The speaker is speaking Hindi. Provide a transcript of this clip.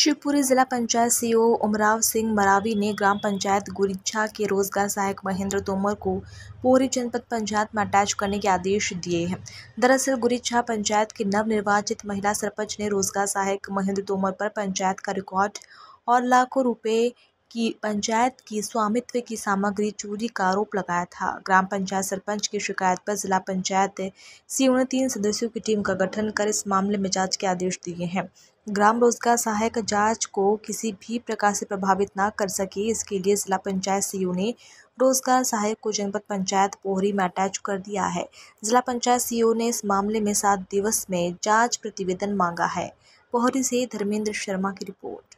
शिवपुरी जिला पंचायत सीईओ उमराव सिंह मरावी ने ग्राम पंचायत गुरिच्छा के रोजगार सहायक महेंद्र तोमर को पूरी जनपद पंचायत में अटैच करने के आदेश दिए हैं दरअसल गुरिच्छा पंचायत की नवनिर्वाचित महिला सरपंच ने रोजगार सहायक महेंद्र तोमर पर पंचायत का रिकॉर्ड और लाखों रुपए की पंचायत की स्वामित्व की सामग्री चोरी का आरोप लगाया था ग्राम पंचायत सरपंच की शिकायत पर जिला पंचायत सी ने तीन सदस्यों की टीम का गठन कर इस मामले में जांच के आदेश दिए हैं ग्राम रोजगार सहायक जांच को किसी भी प्रकार से प्रभावित ना कर सके इसके लिए जिला पंचायत सी ने रोजगार सहायक को जनपद पंचायत पोहरी में अटैच कर दिया है जिला पंचायत सी ने इस मामले में सात दिवस में जांच प्रतिवेदन मांगा है पोहरी से धर्मेंद्र शर्मा की रिपोर्ट